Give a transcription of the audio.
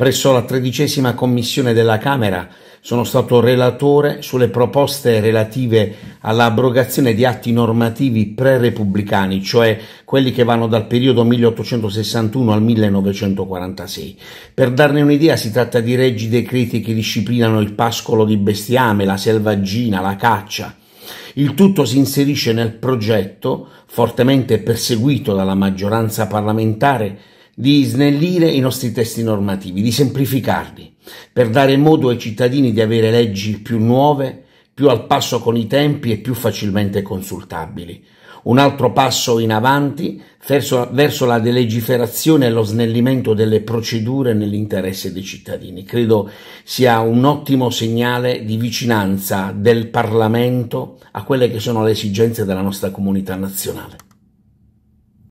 Presso la tredicesima commissione della Camera sono stato relatore sulle proposte relative all'abrogazione di atti normativi pre-repubblicani, cioè quelli che vanno dal periodo 1861 al 1946. Per darne un'idea si tratta di leggi decreti che disciplinano il pascolo di bestiame, la selvaggina, la caccia. Il tutto si inserisce nel progetto, fortemente perseguito dalla maggioranza parlamentare, di snellire i nostri testi normativi, di semplificarli, per dare modo ai cittadini di avere leggi più nuove, più al passo con i tempi e più facilmente consultabili. Un altro passo in avanti verso, verso la delegiferazione e lo snellimento delle procedure nell'interesse dei cittadini. Credo sia un ottimo segnale di vicinanza del Parlamento a quelle che sono le esigenze della nostra comunità nazionale.